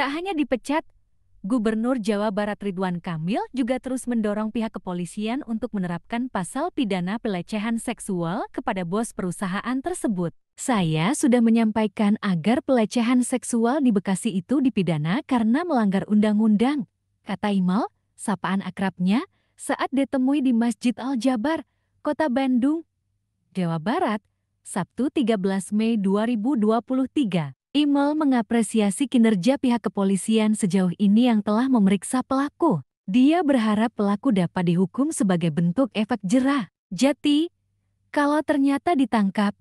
Tak hanya dipecat, Gubernur Jawa Barat Ridwan Kamil juga terus mendorong pihak kepolisian untuk menerapkan pasal pidana pelecehan seksual kepada bos perusahaan tersebut. Saya sudah menyampaikan agar pelecehan seksual di Bekasi itu dipidana karena melanggar undang-undang, kata Imal, sapaan akrabnya, saat ditemui di Masjid Al-Jabar, Kota Bandung, Jawa Barat, Sabtu 13 Mei 2023. Imel mengapresiasi kinerja pihak kepolisian sejauh ini yang telah memeriksa pelaku. Dia berharap pelaku dapat dihukum sebagai bentuk efek jerah. Jati, kalau ternyata ditangkap,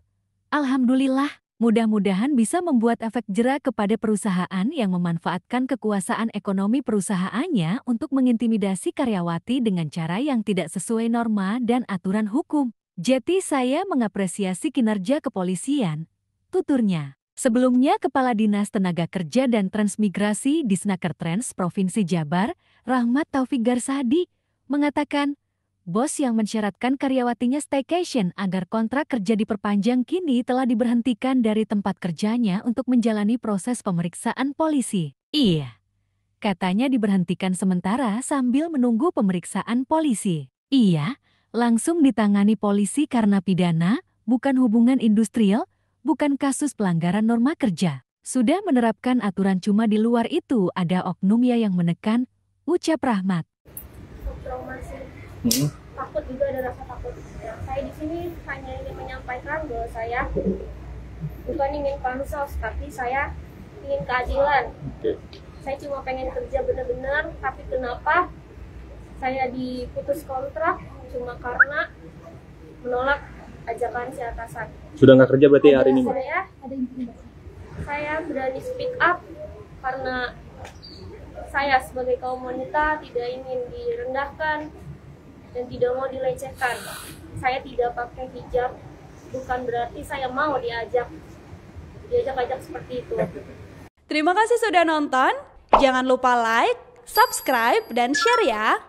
alhamdulillah, mudah-mudahan bisa membuat efek jerah kepada perusahaan yang memanfaatkan kekuasaan ekonomi perusahaannya untuk mengintimidasi karyawati dengan cara yang tidak sesuai norma dan aturan hukum. Jati saya mengapresiasi kinerja kepolisian, tuturnya. Sebelumnya, Kepala Dinas Tenaga Kerja dan Transmigrasi di Snaker Trans Provinsi Jabar, Rahmat Taufik Garsadi, mengatakan, bos yang mensyaratkan karyawatinya staycation agar kontrak kerja diperpanjang kini telah diberhentikan dari tempat kerjanya untuk menjalani proses pemeriksaan polisi. Iya, katanya diberhentikan sementara sambil menunggu pemeriksaan polisi. Iya, langsung ditangani polisi karena pidana, bukan hubungan industrial, bukan kasus pelanggaran norma kerja. Sudah menerapkan aturan cuma di luar itu ada oknum ya yang menekan, ucap Rahmat. Trauma sih. Hmm. Takut juga ada rasa takut. saya di sini hanya ingin menyampaikan bahwa saya bukan ingin pansos, tapi saya ingin keadilan. Okay. Saya cuma pengen kerja benar-benar, tapi kenapa saya diputus kontrak cuma karena menolak ajakan si atasan. Sudah nggak kerja berarti ada hari ini, ada Saya, ya? saya berani speak up karena saya sebagai kaum wanita tidak ingin direndahkan dan tidak mau dilecehkan. Saya tidak pakai hijab, bukan berarti saya mau diajak diajak-ajak seperti itu. Terima kasih sudah nonton. Jangan lupa like, subscribe, dan share ya.